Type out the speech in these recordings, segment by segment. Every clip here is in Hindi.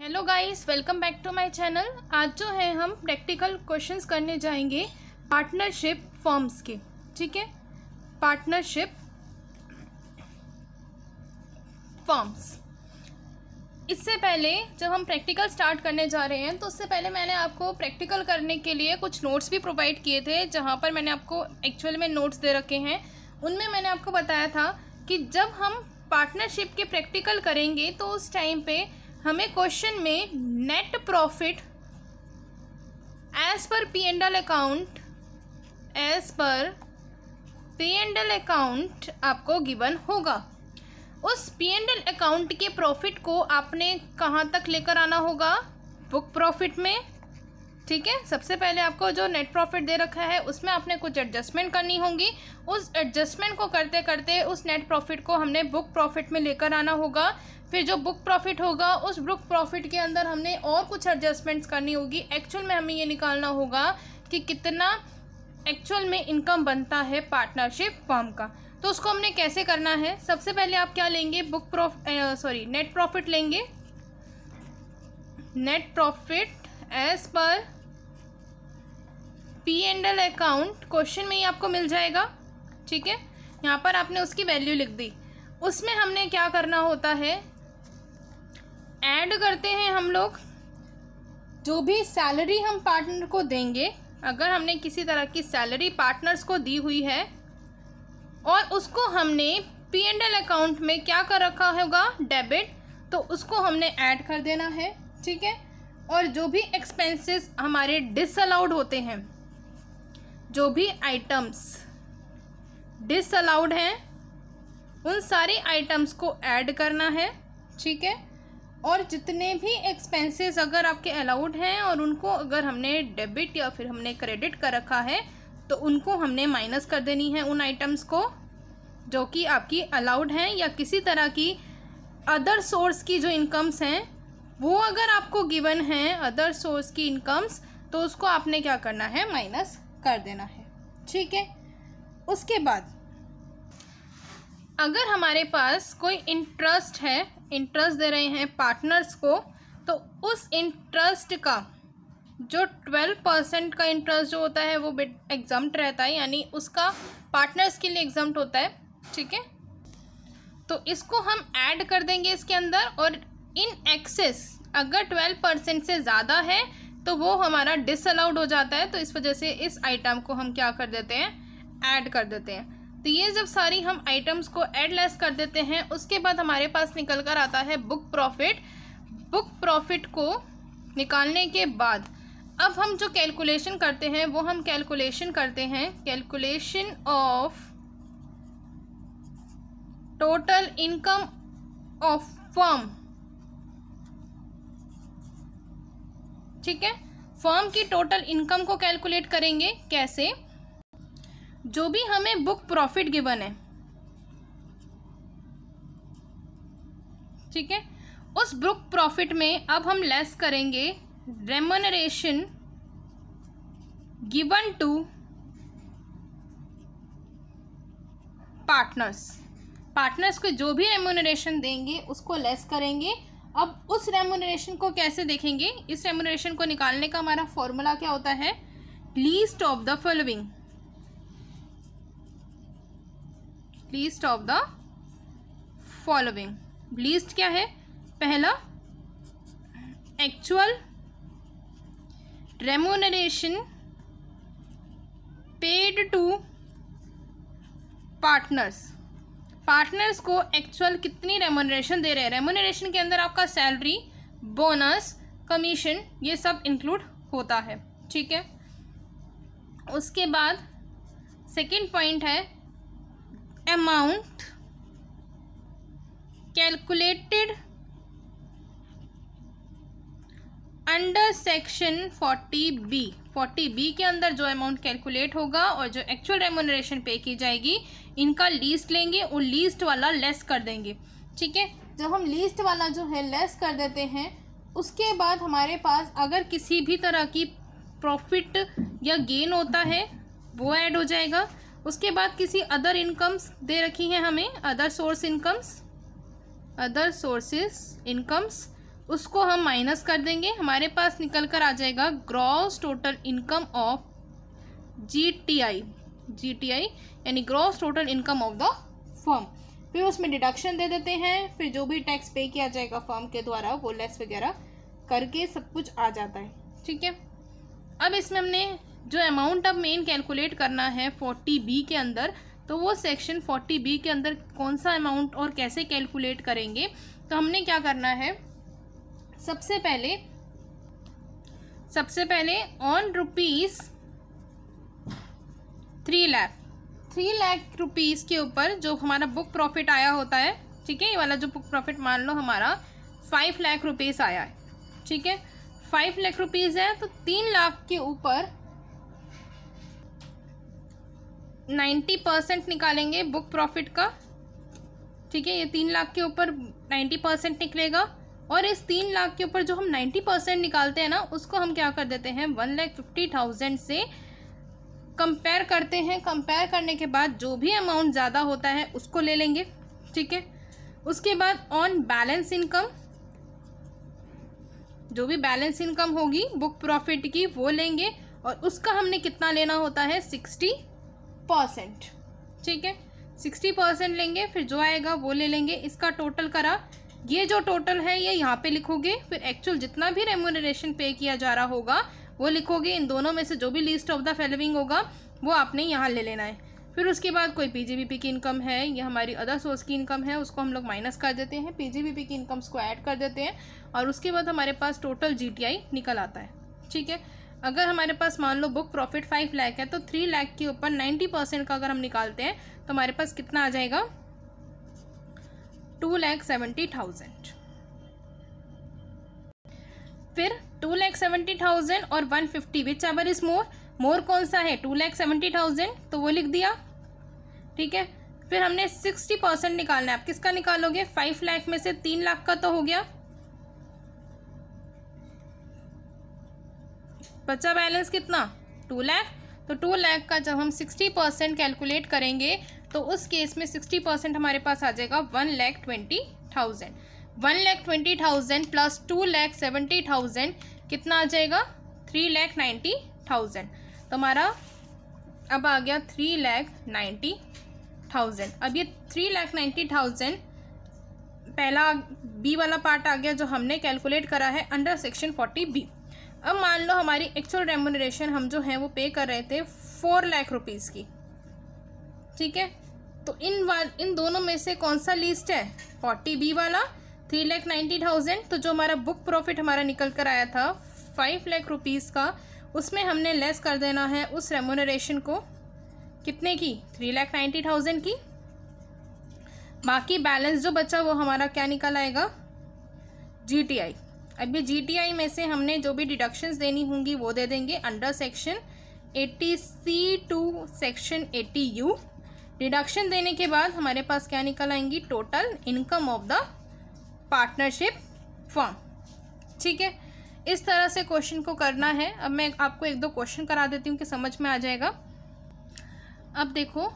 hello guys welcome back to my channel आज जो है हम प्रैक्टिकल क्वेश्चंस करने जाएंगे पार्टनरशिप फॉर्म्स के ठीक है पार्टनरशिप फॉर्म्स इससे पहले जब हम प्रैक्टिकल स्टार्ट करने जा रहे हैं तो उससे पहले मैंने आपको प्रैक्टिकल करने के लिए कुछ नोट्स भी प्रोवाइड किए थे जहाँ पर मैंने आपको एक्चुअल में नोट्स दे रखे हैं उनमें मैंने आपको बताया था कि जब हम पार्टनरशिप के प्रैक्टिकल करेंगे तो उस टाइम पर हमें क्वेश्चन में net profit as per P and L account as per P and L account आपको गिवन होगा उस पी एंड एल अकाउंट के प्रॉफिट को आपने कहाँ तक लेकर आना होगा बुक प्रॉफिट में ठीक है सबसे पहले आपको जो नेट प्रॉफिट दे रखा है उसमें आपने कुछ एडजस्टमेंट करनी होगी उस एडजस्टमेंट को करते करते उस नेट प्रॉफिट को हमने बुक प्रॉफिट में लेकर आना होगा फिर जो बुक प्रॉफिट होगा उस बुक प्रॉफिट के अंदर हमने और कुछ एडजस्टमेंट्स करनी होगी एक्चुअल में हमें ये निकालना होगा कि कितना एक्चुअल में इनकम बनता है पार्टनरशिप फॉर्म का तो उसको हमने कैसे करना है सबसे पहले आप क्या लेंगे book prof sorry net profit लेंगे net profit as per P and L account question में ही आपको मिल जाएगा ठीक है यहाँ पर आपने उसकी वैल्यू लिख दी उसमें हमने क्या करना होता है ऐड करते हैं हम लोग जो भी सैलरी हम पार्टनर को देंगे अगर हमने किसी तरह की सैलरी पार्टनर्स को दी हुई है और उसको हमने पी एंड एल अकाउंट में क्या कर रखा होगा डेबिट तो उसको हमने ऐड कर देना है ठीक है और जो भी एक्सपेंसेस हमारे डिसअलाउड होते हैं जो भी आइटम्स डिसअलाउड हैं उन सारे आइटम्स को ऐड करना है ठीक है और जितने भी एक्सपेंसेस अगर आपके अलाउड हैं और उनको अगर हमने डेबिट या फिर हमने क्रेडिट कर रखा है तो उनको हमने माइनस कर देनी है उन आइटम्स को जो कि आपकी अलाउड हैं या किसी तरह की अदर सोर्स की जो इनकम्स हैं वो अगर आपको गिवन है अदर सोर्स की इनकम्स तो उसको आपने क्या करना है माइनस कर देना है ठीक है उसके बाद अगर हमारे पास कोई इंटरेस्ट है इंटरेस्ट दे रहे हैं पार्टनर्स को तो उस इंटरेस्ट का जो ट्वेल्व परसेंट का इंटरेस्ट जो होता है वो एग्जाम्प्ट रहता है यानी उसका पार्टनर्स के लिए एग्जाम्ट होता है ठीक है तो इसको हम ऐड कर देंगे इसके अंदर और इन एक्सेस अगर ट्वेल्व परसेंट से ज़्यादा है तो वो हमारा डिसअलाउड हो जाता है तो इस वजह से इस आइटम को हम क्या कर देते हैं ऐड कर देते हैं तो ये जब सारी हम आइटम्स को एड लेस कर देते हैं उसके बाद हमारे पास निकल कर आता है बुक प्रॉफिट बुक प्रॉफिट को निकालने के बाद अब हम जो कैलकुलेशन करते हैं वो हम कैलकुलेशन करते हैं calculation of total income of firm ठीक है फर्म की टोटल इनकम को कैलकुलेट करेंगे कैसे जो भी हमें बुक प्रॉफिट गिवन है ठीक है उस बुक प्रॉफिट में अब हम लेस करेंगे remuneration given to partners partners को जो भी रेमोनरेशन देंगे उसको लेस करेंगे अब उस रेमोनरेशन को कैसे देखेंगे इस रेमोनरेशन को निकालने का हमारा फॉर्मूला क्या होता है least of the following least of the following least क्या है पहला actual remuneration paid to partners partners को एक्चुअल कितनी रेमोनरेशन दे रहे हैं रेमोनरेशन के अंदर आपका सैलरी बोनस कमीशन ये सब इंक्लूड होता है ठीक है उसके बाद सेकंड पॉइंट है amount calculated under section forty B के अंदर जो अमाउंट कैलकुलेट होगा और जो एक्चुअल रेमोनरेशन पे की जाएगी इनका लीस्ट लेंगे और लीस्ट वाला लेस कर देंगे ठीक है जब हम लीस्ट वाला जो है लेस कर देते हैं उसके बाद हमारे पास अगर किसी भी तरह की प्रॉफिट या गेन होता है वो ऐड हो जाएगा उसके बाद किसी अदर इनकम्स दे रखी हैं हमें other source incomes other sources incomes उसको हम माइनस कर देंगे हमारे पास निकल कर आ जाएगा gross total income of G T I G T I यानी gross total income of the firm फिर उसमें डिडक्शन दे देते हैं फिर जो भी टैक्स पे किया जाएगा फर्म के द्वारा वो लेस वगैरह करके सब कुछ आ जाता है ठीक है अब इसमें हमने जो अमाउंट अब मेन कैलकुलेट करना है फोर्टी बी के अंदर तो वो सेक्शन फोर्टी बी के अंदर कौन सा अमाउंट और कैसे कैलकुलेट करेंगे तो हमने क्या करना है सबसे पहले सबसे पहले on rupees three lakh three lakh rupees के ऊपर जो हमारा बुक प्रॉफिट आया होता है ठीक है ये वाला जो बुक प्रॉफिट मान लो हमारा फाइव लाख रुपीज़ आया है ठीक है फाइव लाख रुपीज़ है तो तीन लाख के ऊपर नाइन्टी परसेंट निकालेंगे बुक प्रॉफिट का ठीक है ये तीन लाख के ऊपर नाइन्टी परसेंट निकलेगा और इस तीन लाख के ऊपर जो हम नाइन्टी परसेंट निकालते हैं ना उसको हम क्या कर देते हैं वन लैख फिफ्टी थाउजेंड से कंपेयर करते हैं कंपेयर करने के बाद जो भी अमाउंट ज़्यादा होता है उसको ले लेंगे ठीक है उसके बाद ऑन बैलेंस इनकम जो भी बैलेंस इनकम होगी बुक प्रॉफिट की वो लेंगे और उसका हमने कितना लेना होता है सिक्सटी परसेंट ठीक है सिक्सटी परसेंट लेंगे फिर जो आएगा वो ले लेंगे इसका टोटल करा ये जो टोटल है ये यहाँ पे लिखोगे फिर एक्चुअल जितना भी रेमोनरेशन पे किया जा रहा होगा वो लिखोगे इन दोनों में से जो भी लिस्ट ऑफ द फेलोविंग होगा वो आपने यहाँ ले लेना है फिर उसके बाद कोई पीजीबीपी की इनकम है या हमारी अदर सोर्स की इनकम है उसको हम लोग माइनस कर देते हैं पीजीबीपी की इनकम्स को ऐड कर देते हैं और उसके बाद हमारे पास टोटल जीटीआई निकल आता है ठीक है अगर हमारे पास मान लो बुक प्रॉफिट फाइव लाख है तो थ्री लाख के ऊपर नाइन्टी परसेंट का अगर हम निकालते हैं तो हमारे पास कितना आ जाएगा टू लैख सेवेंटी थाउजेंड फिर टू लैख सेवेंटी थाउजेंड और one fifty whichever is more more कौन सा है टू लैख सेवेंटी थाउजेंड तो वो लिख दिया ठीक है फिर हमने सिक्सटी परसेंट निकालना है आप किसका निकालोगे फाइव लाख में से तीन लाख का तो हो गया बचा बैलेंस कितना टू लैख तो टू लैख का जब हम सिक्सटी परसेंट कैलकुलेट करेंगे तो उस केस में सिक्सटी परसेंट हमारे पास आ जाएगा one lakh twenty thousand one lakh twenty thousand plus two lakh seventy thousand कितना आ जाएगा थ्री लैख नाइन्टी थाउजेंड तो हमारा अब आ गया थ्री लैख नाइन्टी थाउजेंड अब ये थ्री लैख नाइन्टी थाउजेंड पहला बी वाला पार्ट आ गया जो हमने कैलकुलेट करा है अंडर सेक्शन फोर्टी बी अब मान लो हमारी एक्चुअल रेमोनरेशन हम जो हैं वो पे कर रहे थे फोर लाख रुपीज़ की ठीक है तो इन वाल इन दोनों में से कौन सा लिस्ट है फोर्टी बी वाला थ्री लैख नाइन्टी थाउजेंड तो जो हमारा बुक प्रॉफिट हमारा निकल कर आया था फाइव लैख रुपीज़ का उसमें हमने लेस कर देना है उस रेमोनरेशन को कितने की थ्री लैख नाइन्टी थाउजेंड की बाकी बैलेंस जो बचा वो हमारा क्या निकल आएगा जी टी आई अभी जीटीआई में से हमने जो भी डिडक्शंस देनी होंगी वो दे देंगे under section 80 C to section 80 U deduction देने के बाद हमारे पास क्या निकल आएंगी total income of the partnership firm ठीक है इस तरह से क्वेश्चन को करना है अब मैं आपको एक दो क्वेश्चन करा देती हूँ कि समझ में आ जाएगा अब देखो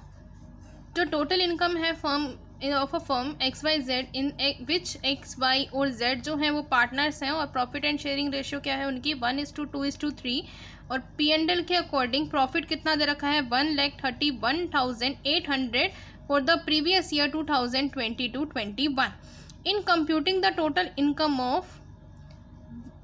जो टोटल इनकम है firm of a firm X Y Z in which X Y और जेड जो हैं वो पार्टनर्स हैं और प्रॉफिट एंड शेयरिंग रेशियो क्या है उनकी one is to two is to three और पी एंड एल के अकॉर्डिंग प्रॉफिट कितना दे रखा है one lakh thirty one thousand eight hundred for the previous year two thousand twenty to twenty one in computing the total income of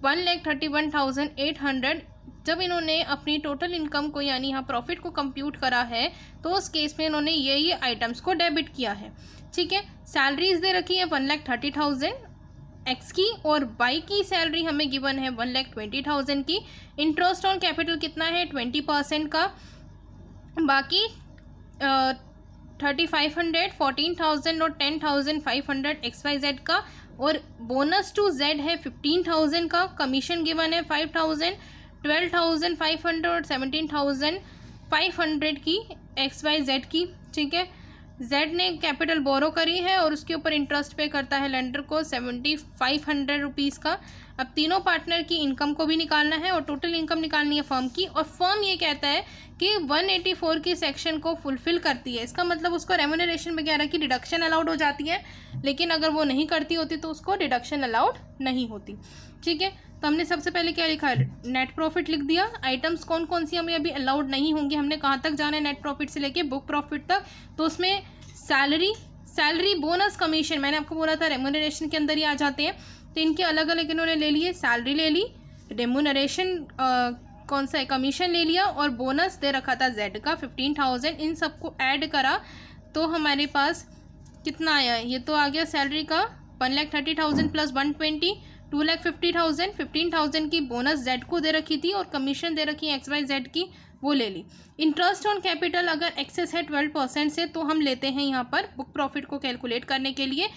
one lakh thirty one thousand eight hundred जब इन्होंने अपनी टोटल इनकम को यानी यहाँ प्रॉफिट को कंप्यूट करा है तो उस केस में इन्होंने ये ये आइटम्स को डेबिट किया है ठीक है सैलरीज दे रखी है one lakh thirty thousand X की और बाई की सैलरी हमें गिवन है वन लैख ट्वेंटी थाउजेंड की इंटरेस्ट ऑन कैपिटल कितना है ट्वेंटी परसेंट का बाकी thirty five hundred fourteen thousand और ten thousand five hundred X Y Z का और बोनस टू जेड है फिफ्टीन थाउजेंड का कमीशन गिवन है five thousand twelve thousand five hundred और सेवनटीन थाउजेंड फाइव हंड्रेड की एक्स वाई जेड की ठीक है जेड ने कैपिटल बोरो करी है और उसके ऊपर इंटरेस्ट पे करता है लेंडर को सेवेंटी फाइव हंड्रेड रुपीज़ का अब तीनों पार्टनर की इनकम को भी निकालना है और टोटल इनकम निकालनी है फर्म की और फर्म ये कहता है कि 184 की सेक्शन को फुलफिल करती है इसका मतलब उसको रेमोनरेशन वगैरह की डिडक्शन अलाउड हो जाती है लेकिन अगर वो नहीं करती होती तो उसको डिडक्शन अलाउड नहीं होती ठीक है तो हमने सबसे पहले क्या लिखा है नेट प्रॉफिट लिख दिया आइटम्स कौन कौन सी हमें अभी अलाउड नहीं होंगी हमने कहाँ तक जाना है नेट प्रॉफिट से लेके बुक प्रॉफिट तक तो उसमें सैलरी सैलरी बोनस कमीशन मैंने आपको बोला था रेमोनरेशन के अंदर ही आ जाते हैं तो इनके अलग अलग इन्होंने ले लिए सैलरी ले ली रेमोनरेशन कौन सा है कमीशन ले लिया और बोनस दे रखा था जेड का फिफ्टीन थाउजेंड इन सबको ऐड करा तो हमारे पास कितना आया ये तो आ गया सैलरी का one lakh thirty thousand plus one twenty two lakh fifty thousand fifteen thousand की बोनस जेड को दे रखी थी और कमीशन दे रखी एक्स वाई जेड की वो ले ली इंटरेस्ट ऑन कैपिटल अगर एक्सेस है ट्वेल्व परसेंट से तो हम लेते हैं यहाँ पर बुक प्रॉफिट को कैलकुलेट करने के लिए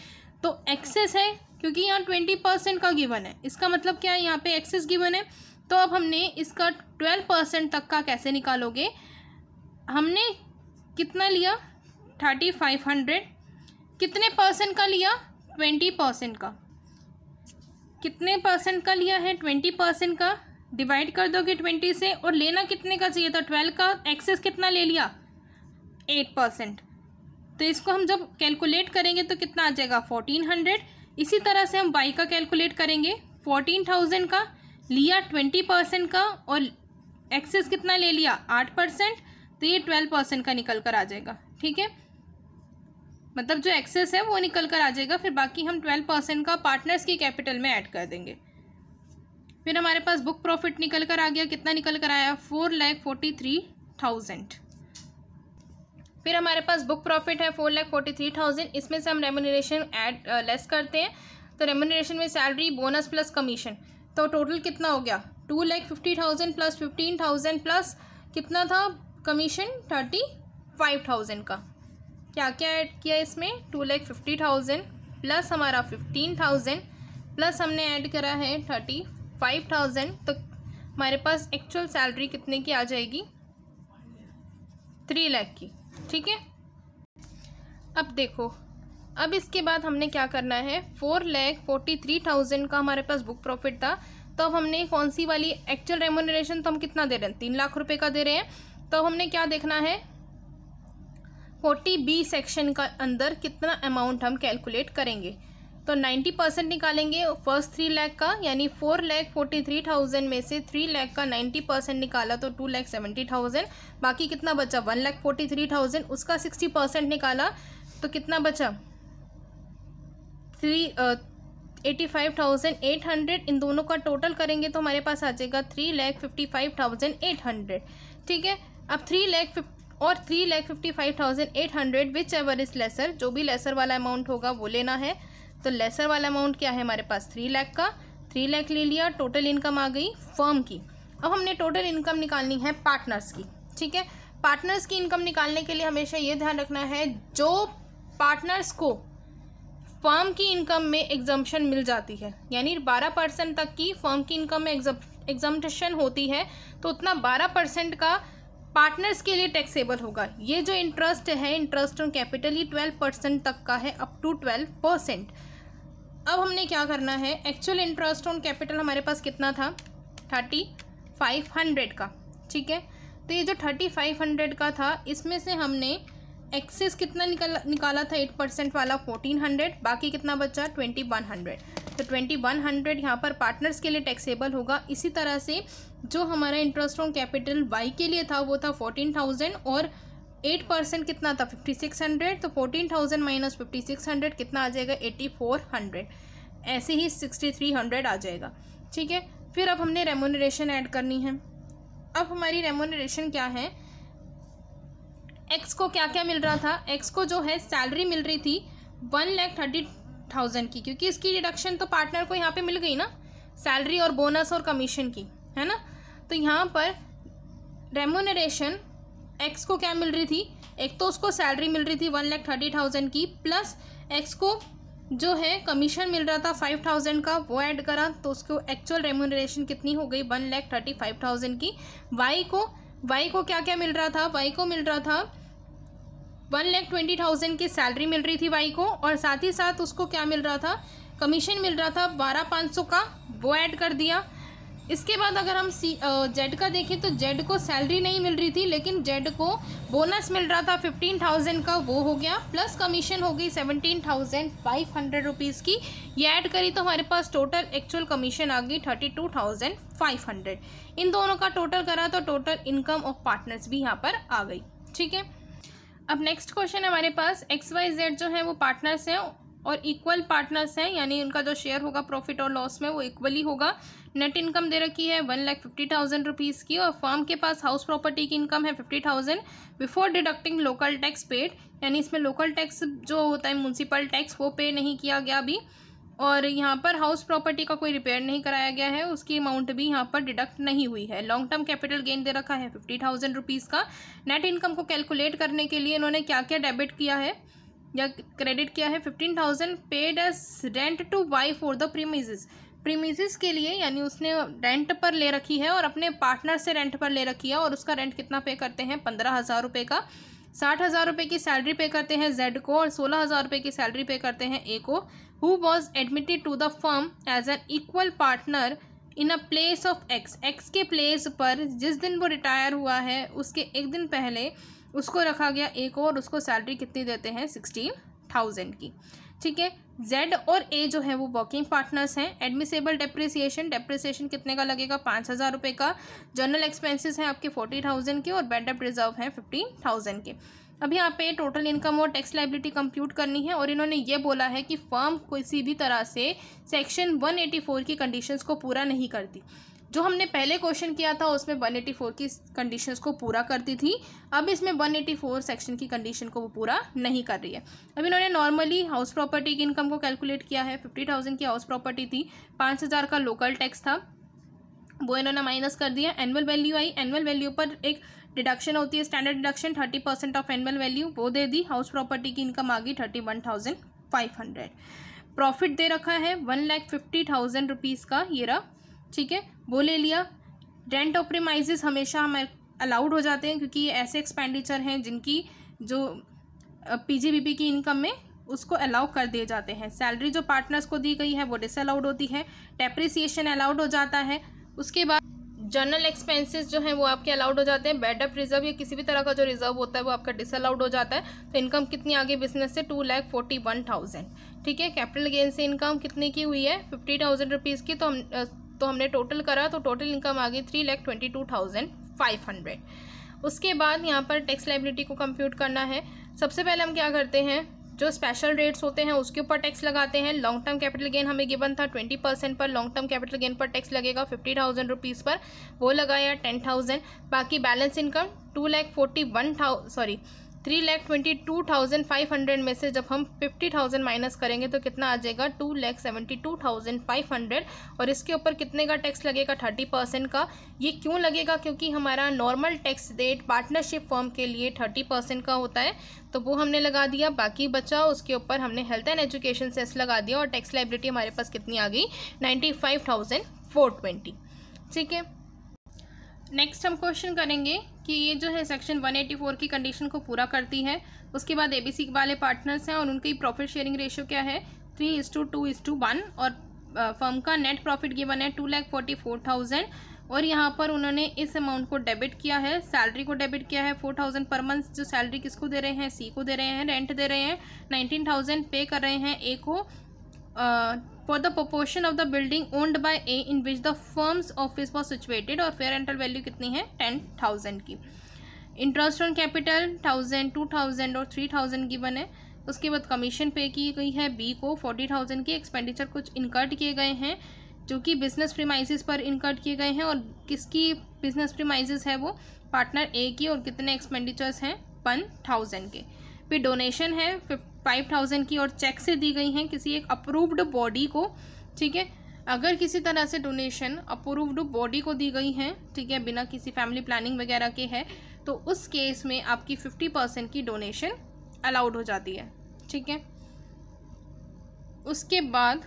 तो एक्सेस है क्योंकि यहाँ ट्वेंटी परसेंट का गिवन है इसका मतलब क्या है यहाँ पे एक्सेस गिवन है तो अब हमने इसका ट्वेल्व परसेंट तक का कैसे निकालोगे हमने कितना लिया थर्टी फाइव हंड्रेड कितने परसेंट का लिया ट्वेंटी परसेंट का कितने परसेंट का लिया है ट्वेंटी परसेंट का डिवाइड कर दोगे ट्वेंटी से और लेना कितने का चाहिए था ट्वेल्व का एक्सेस कितना ले लिया एट परसेंट तो इसको हम जब कैलकुलेट करेंगे तो कितना आ जाएगा फोर्टीन हंड्रेड इसी तरह से हम बाई का कैलकुलेट करेंगे फोर्टीन थाउजेंड का लिया ट्वेंटी परसेंट का और एक्सेस कितना ले लिया आठ परसेंट तो ये ट्वेल्व परसेंट का निकल कर आ जाएगा ठीक है मतलब जो एक्सेस है वो निकल कर आ जाएगा फिर बाकी हम ट्वेल्व परसेंट का पार्टनर्स की कैपिटल में ऐड कर देंगे फिर हमारे पास बुक प्रॉफिट निकल कर आ गया कितना निकल कर आया four lakh forty three thousand फिर हमारे पास बुक प्रॉफिट है four lakh forty three thousand इसमें से हम रेमोनरेशन एड लेस करते हैं तो रेमोनरेशन में सैलरी बोनस प्लस कमीशन तो टोटल कितना हो गया two lakh fifty thousand plus fifteen thousand plus कितना था कमीशन थर्टी फाइव थाउजेंड का क्या क्या ऐड किया इसमें two lakh fifty thousand plus हमारा फिफ्टीन थाउजेंड प्लस हमने ऐड करा है थर्टी फाइव थाउजेंड तो हमारे पास एक्चुअल सैलरी कितने की आ जाएगी थ्री लैख की ठीक है अब देखो अब इसके बाद हमने क्या करना है four lakh forty three thousand का हमारे पास बुक प्रॉफिट था तो अब हमने कौन सी वाली एक्चुअल रेमोनरेशन तो हम कितना दे रहे हैं तीन लाख रुपए का दे रहे हैं तो हमने क्या देखना है फोर्टी बी सेक्शन का अंदर कितना अमाउंट हम कैलकुलेट करेंगे तो नाइन्टी परसेंट निकालेंगे फर्स्ट थ्री लैख का यानी four lakh forty three thousand में से थ्री लैख का नाइन्टी परसेंट निकाला तो टू लैख सेवेंटी थाउजेंड बाकी कितना बचा one lakh forty three thousand उसका सिक्सटी परसेंट निकाला तो कितना बचा three eighty five thousand eight hundred इन दोनों का टोटल करेंगे तो हमारे पास आ जाएगा three lakh fifty five thousand eight hundred ठीक है अब थ्री लैख और three lakh fifty five thousand eight hundred whichever is lesser जो भी लेसर वाला अमाउंट होगा वो लेना है तो लेसर वाला अमाउंट क्या है हमारे पास थ्री लैख का थ्री लैख ले लिया टोटल इनकम आ गई फर्म की अब हमने टोटल इनकम निकालनी है पार्टनर्स की ठीक है पार्टनर्स की इनकम निकालने के लिए हमेशा ये ध्यान रखना है जो पार्टनर्स को फर्म की इनकम में एग्जम्पन मिल जाती है यानी बारह परसेंट तक की फर्म की इनकम में एग्जम्पन होती है तो उतना बारह परसेंट का पार्टनर्स के लिए टैक्सेबल होगा ये जो इंटरेस्ट है इंटरेस्ट ऑन कैपिटल ये ट्वेल्व परसेंट तक का है अप टू ट्वेल्व परसेंट अब हमने क्या करना है एक्चुअल इंटरेस्ट ऑन कैपिटल हमारे पास कितना था थर्टी फाइव हंड्रेड का ठीक है तो ये जो थर्टी फाइव हंड्रेड का था इसमें से हमने एक्सेस कितना निकल निकाला था एट परसेंट वाला फोर्टीन हंड्रेड बाकी कितना बचा ट्वेंटी वन हंड्रेड तो ट्वेंटी वन हंड्रेड यहाँ पर पार्टनर्स के लिए टैक्सेबल होगा इसी तरह से जो हमारा इंटरेस्ट ऑन कैपिटल वाई के लिए था वो था फोर्टीन थाउजेंड और एट परसेंट कितना था फिफ्टी सिक्स हंड्रेड तो fourteen thousand minus fifty six hundred कितना आ जाएगा एट्टी फोर हंड्रेड ऐसे ही सिक्सटी थ्री हंड्रेड आ जाएगा ठीक है फिर अब हमने रेमोनरेशन ऐड करनी है अब हमारी रेमोनरेशन क्या है एक्स को क्या क्या मिल रहा था एक्स को जो है सैलरी मिल रही थी वन लैख थर्टी थाउजेंड की क्योंकि इसकी डिडक्शन तो पार्टनर को यहाँ पे मिल गई ना सैलरी और बोनस और कमीशन की है ना तो यहाँ पर रेमोनरेशन एक्स को क्या मिल रही थी एक तो उसको सैलरी मिल रही थी वन लैख थर्टी थाउजेंड की प्लस एक्स को जो है कमीशन मिल रहा था फाइव थाउजेंड का वो ऐड करा तो उसको एक्चुअल रेमोनरेशन कितनी हो गई one lakh thirty five thousand की वाई को वाई को क्या क्या मिल रहा था वाई को मिल रहा था वन लैख ट्वेंटी थाउजेंड की सैलरी मिल रही थी भाई को और साथ ही साथ उसको क्या मिल रहा था कमीशन मिल रहा था बारह पाँच सौ का वो ऐड कर दिया इसके बाद अगर हम सी जेड का देखें तो जेड को सैलरी नहीं मिल रही थी लेकिन जेड को बोनस मिल रहा था फिफ्टीन थाउजेंड का वो हो गया प्लस कमीशन हो गई seventeen thousand five hundred rupees की ये ऐड करी तो हमारे पास टोटल एक्चुअल कमीशन आ गई thirty two thousand five hundred इन दोनों का टोटल करा तो टोटल इनकम ऑफ पार्टनर्स भी यहाँ पर आ गई ठीक है अब नेक्स्ट क्वेश्चन हमारे पास एक्स वाई जेड जो है वो पार्टनर्स हैं और इक्वल पार्टनर्स हैं यानी उनका जो शेयर होगा प्रॉफिट और लॉस में वो इक्वली होगा नेट इनकम दे रखी है one lakh fifty thousand rupees की और फर्म के पास हाउस प्रॉपर्टी की इनकम है fifty thousand before deducting local tax paid यानी इसमें लोकल टैक्स जो होता है म्यूनसिपल टैक्स वो पे नहीं किया गया अभी और यहाँ पर हाउस प्रॉपर्टी का कोई रिपेयर नहीं कराया गया है उसकी अमाउंट भी यहाँ पर डिडक्ट नहीं हुई है लॉन्ग टर्म कैपिटल गेन दे रखा है फिफ्टी थाउजेंड रुपीज़ का नेट इनकम को कैलकुलेट करने के लिए इन्होंने क्या क्या डेबिट किया है या क्रेडिट किया है fifteen thousand paid as rent to Y for the premises premises के लिए यानी उसने रेंट पर ले रखी है और अपने पार्टनर से रेंट पर ले रखी है और उसका रेंट कितना पे करते हैं पंद्रह हज़ार रुपये का साठ हज़ार रुपये की सैलरी पे करते हैं जेड को और सोलह हज़ार रुपये की सैलरी पे करते हैं ए को who was admitted to the firm as an equal partner in a place of X X के प्लेस पर जिस दिन वो रिटायर हुआ है उसके एक दिन पहले उसको रखा गया ए को और उसको सैलरी कितनी देते हैं सिक्सटीन थाउजेंड की ठीक है जेड और ए जो है वो वर्किंग पार्टनर्स हैं एडमिसेबल डेप्रिसिएशन डेप्रिसिएशन कितने का लगेगा पाँच हज़ार रुपये का जनरल एक्सपेंसेस हैं आपके फोर्टी थाउजेंड के और बेड एप रिजर्व हैं फिफ्टीन थाउजेंड के अब यहाँ पे टोटल इनकम और टैक्स लाइबिलिटी कंप्यूट करनी है और इन्होंने ये बोला है कि फर्म किसी भी तरह से सेक्शन वन की कंडीशंस को पूरा नहीं करती जो हमने पहले क्वेश्चन किया था उसमें 184 की कंडीशंस को पूरा करती थी अब इसमें 184 सेक्शन की कंडीशन को वो पूरा नहीं कर रही है अब इन्होंने नॉर्मली हाउस प्रॉपर्टी की इनकम को कैलकुलेट किया है फिफ्टी थाउजेंड की हाउस प्रॉपर्टी थी पाँच हज़ार का लोकल टैक्स था वो इन्होंने माइनस कर दिया एनुअल वैल्यू आई एनुअल वैल्यू पर एक डिडक्शन होती है standard deduction thirty percent of annual value वो दे दी हाउस प्रॉपर्टी की इनकम आ गई thirty one thousand five hundred profit दे रखा है one lakh fifty thousand rupees का ये रहा ठीक है वो ले लिया रेंट और हमेशा हमारे अलाउड हो जाते हैं क्योंकि ऐसे एक्सपेंडिचर हैं जिनकी जो पीजीबीपी की इनकम में उसको अलाउ कर दिए जाते हैं सैलरी जो पार्टनर्स को दी गई है वो डिसअलाउड होती है डेप्रिसिएशन अलाउड हो जाता है उसके बाद जनरल एक्सपेंसेस जो हैं वो आपके अलाउड हो जाते हैं बेडअप रिजर्व या किसी भी तरह का जो रिजर्व होता है वो आपका डिसअलाउड हो जाता है तो इनकम कितनी आ गई बिजनेस से two lakh forty one thousand ठीक है कैपिटल गेन से इनकम कितने की हुई है फिफ्टी थाउजेंड रुपीज़ की तो हम तो हमने टोटल करा तो टोटल इनकम आ गई three lakh twenty two thousand five hundred उसके बाद यहाँ पर टैक्स लाइबिलिटी को कंप्यूट करना है सबसे पहले हम क्या करते हैं जो स्पेशल रेट्स होते हैं उसके ऊपर टैक्स लगाते हैं लॉन्ग टर्म कैपिटल गेन हमें गिवन था ट्वेंटी परसेंट पर लॉन्ग टर्म कैपिटल गेन पर टैक्स लगेगा फिफ्टी थाउजेंड रुपीज़ पर वो लगाया टेन थाउजेंड बाकी balance income two lakh forty one thou sorry three lakh twenty two thousand five hundred में से जब हम फिफ्टी थाउजेंड माइनस करेंगे तो कितना आ जाएगा two lakh seventy two thousand five hundred और इसके ऊपर कितने का टैक्स लगेगा थर्टी परसेंट का ये क्यों लगेगा क्योंकि हमारा normal tax rate partnership firm के लिए थर्टी परसेंट का होता है तो वो हमने लगा दिया बाकी बचा उसके ऊपर हमने हेल्थ एंड एजुकेशन सेस लगा दिया और टैक्स लाइबिलिटी हमारे पास कितनी आ गई ninety five thousand four twenty ठीक है नेक्स्ट हम क्वेश्चन करेंगे कि ये जो है सेक्शन 184 की कंडीशन को पूरा करती है उसके बाद एबीसी वाले पार्टनर्स हैं और उनकी प्रॉफिट शेयरिंग रेशियो क्या है three is to two is to one और फर्म का नेट प्रॉफिट गिवन है two lakh forty four thousand और यहाँ पर उन्होंने इस अमाउंट को डेबिट किया है सैलरी को डेबिट किया है फोर थाउजेंड पर मंथ जो सैलरी किसको दे रहे हैं सी को दे रहे हैं रेंट दे रहे हैं नाइनटीन थाउजेंड पे कर रहे हैं ए को for the proportion of the building owned by A in which the firm's office was situated और फेयर रेंटल वैल्यू कितनी है टेन थाउजेंड की interest on capital thousand two thousand और थ्री थाउजेंड की बने उसके बाद कमीशन पे की गई है बी को फोर्टी थाउजेंड की एक्सपेंडिचर कुछ इनकर्ट किए गए हैं जो कि बिजनेस प्रीमाइजिस पर इनकर्ट किए गए हैं और किसकी बिजनेस प्रीमाइजिस है वो पार्टनर ए की और कितने एक्सपेंडिचर्स हैं वन थाउजेंड के फिर डोनेशन है फिफ्टी फाइव थाउजेंड की और चेक से दी गई हैं किसी एक अप्रूव्ड बॉडी को ठीक है अगर किसी तरह से डोनेशन अप्रूव्ड बॉडी को दी गई हैं ठीक है बिना किसी फैमिली प्लानिंग वगैरह के है तो उस केस में आपकी फिफ्टी परसेंट की डोनेशन अलाउड हो जाती है ठीक है उसके बाद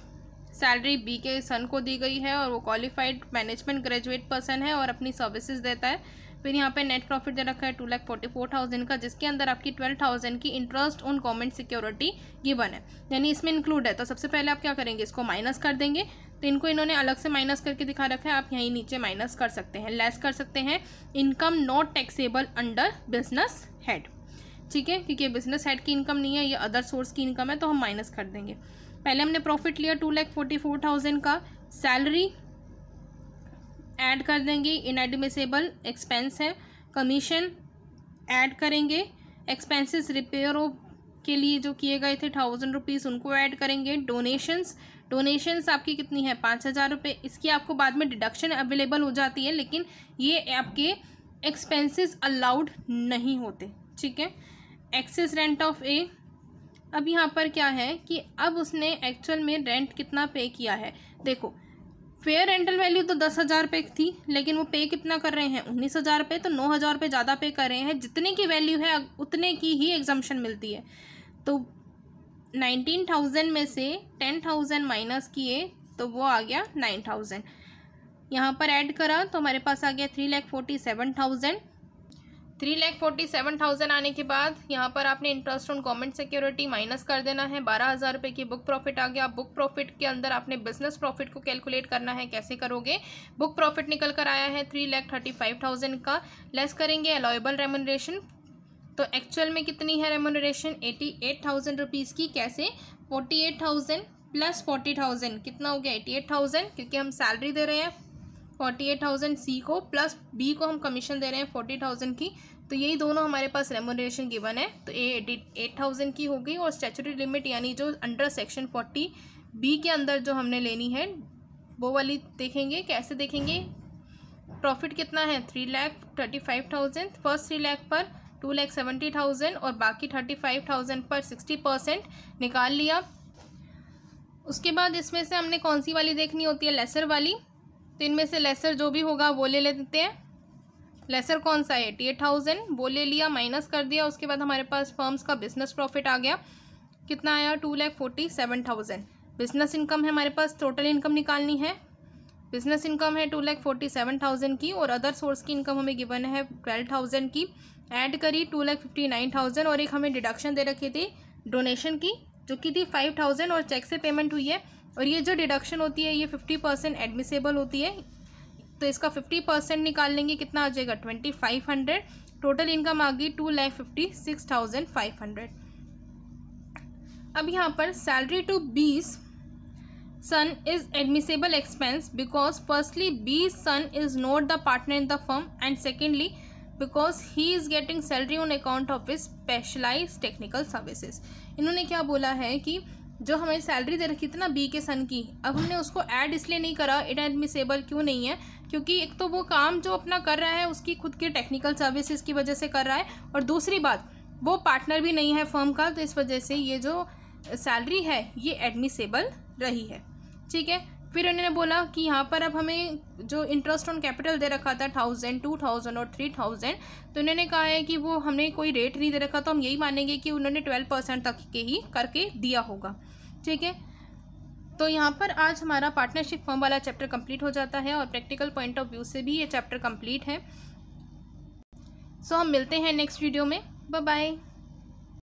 सैलरी बी के सन को दी गई है और वो क्वालिफाइड मैनेजमेंट ग्रेजुएट पर्सन है और अपनी सर्विसेज देता है फिर यहाँ पे नेट प्रॉफिट दे रखा है two lakh forty four thousand का जिसके अंदर आपकी ट्वेल्व थाउजेंड की interest on government security given है यानी इसमें इंक्लूड है तो सबसे पहले आप क्या करेंगे इसको माइनस कर देंगे तो इनको इन्होंने अलग से माइनस करके दिखा रखा है आप यहीं नीचे माइनस कर सकते हैं लेस कर सकते हैं income not taxable under business head ठीक है क्योंकि बिजनेस हेड की इनकम नहीं है ये अदर सोर्स की इनकम है तो हम माइनस कर देंगे पहले हमने प्रॉफिट लिया two lakh forty four thousand का सैलरी ऐड कर देंगे इनएडमिसेबल एक्सपेंस है कमीशन ऐड करेंगे एक्सपेंसेस रिपेयर ऑफ के लिए जो किए गए थे थाउजेंड रुपीज़ उनको ऐड करेंगे डोनेशंस डोनेशंस आपकी कितनी है पाँच हज़ार रुपये इसकी आपको बाद में डिडक्शन अवेलेबल हो जाती है लेकिन ये आपके एक्सपेंसेस अलाउड नहीं होते ठीक है एक्सेस रेंट ऑफ ए अब यहाँ पर क्या है कि अब उसने एक्चुअल में रेंट कितना पे किया है देखो फेयर रेंटल वैल्यू तो दस हज़ार रुपये थी लेकिन वो पे कितना कर रहे हैं उन्नीस हज़ार रुपये तो नौ हज़ार रुपये ज़्यादा पे कर रहे हैं जितने की वैल्यू है उतने की ही एग्जाम्शन मिलती है तो नाइनटीन थाउजेंड में से टेन थाउजेंड माइनस किए तो वो आ गया नाइन थाउजेंड यहाँ पर ऐड करा तो हमारे पास आ गया three lakh forty seven thousand three lakh forty seven thousand आने के बाद यहाँ पर आपने interest on government security minus कर देना है बारह हज़ार रुपये की बुक प्रॉफिट आ गया बुक प्रॉफिट के अंदर आपने बिजनेस प्रॉफिट को कैलकुलेट करना है कैसे करोगे बुक प्रॉफिट निकल कर आया है three lakh thirty five thousand का लेस करेंगे अलाइबल रेमोनरेशन तो एक्चुअल में कितनी है remuneration eighty eight thousand rupees की कैसे forty eight thousand plus forty thousand कितना हो गया एटी एट थाउजेंड क्योंकि हम सैलरी दे रहे हैं फोर्टी एट थाउजेंड सी को प्लस बी को हम कमीशन दे रहे हैं फोर्टी थाउजेंड की तो यही दोनों हमारे पास रेमोनेशन गिवन है तो ए एट थाउजेंड की हो गई और स्टैचूटरी लिमिट यानी जो अंडर सेक्शन फोर्टी बी के अंदर जो हमने लेनी है वो वाली देखेंगे कैसे देखेंगे प्रॉफिट कितना है three lakh thirty five thousand first three lakh पर टू लैख सेवेंटी थाउजेंड और बाकी थर्टी फाइव थाउजेंड पर सिक्सटी परसेंट निकाल लिया उसके बाद इसमें से हमने कौन सी वाली देखनी होती है लेसर वाली तो इनमें से लेसर जो भी होगा वो ले लेते हैं लेसर कौन सा है एटी एट थाउजेंड वो ले लिया माइनस कर दिया उसके बाद हमारे पास फर्म्स का बिजनेस प्रॉफिट आ गया कितना आया two lakh forty seven thousand business income है हमारे पास टोटल इनकम निकालनी है बिजनेस इनकम है two lakh forty seven thousand की और अदर सोर्स की इनकम हमें गिवन है ट्वेल्व थाउजेंड की ऐड करी two lakh fifty nine thousand और एक हमें डिडक्शन दे रखी थी डोनेशन की जो कि थी फाइव थाउजेंड और चेक से पेमेंट हुई है और ये जो डिडक्शन होती है ये फिफ्टी परसेंट एडमिसेबल होती है तो इसका फिफ्टी परसेंट निकाल लेंगे कितना आ जाएगा twenty five hundred total income आ गई two lakh fifty six thousand five hundred अब यहाँ पर सैलरी टू बीस सन is admissible expense because firstly बीस सन is not the partner in the firm and secondly because he is getting salary on account of is specialise technical services इन्होंने क्या बोला है कि जो हमें सैलरी दे रखी थी ना बी के सन की अब हमने उसको ऐड इसलिए नहीं करा इनएडमिसेबल क्यों नहीं है क्योंकि एक तो वो काम जो अपना कर रहा है उसकी खुद की टेक्निकल सर्विसेज की वजह से कर रहा है और दूसरी बात वो पार्टनर भी नहीं है फर्म का तो इस वजह से ये जो सैलरी है ये एडमिसेबल रही है ठीक है फिर उन्होंने बोला कि यहाँ पर अब हमें जो इंटरेस्ट ऑन कैपिटल दे रखा था थाउजेंड टू थाउजेंड और थ्री थाउजेंड तो उन्होंने कहा है कि वो हमने कोई रेट नहीं दे रखा तो हम यही मानेंगे कि उन्होंने ट्वेल्व परसेंट तक के ही करके दिया होगा ठीक है तो यहाँ पर आज हमारा पार्टनरशिप फॉर्म वाला चैप्टर कम्प्लीट हो जाता है और प्रैक्टिकल पॉइंट ऑफ व्यू से भी ये चैप्टर कम्प्लीट है सो so, हम मिलते हैं नेक्स्ट वीडियो में बाय बाय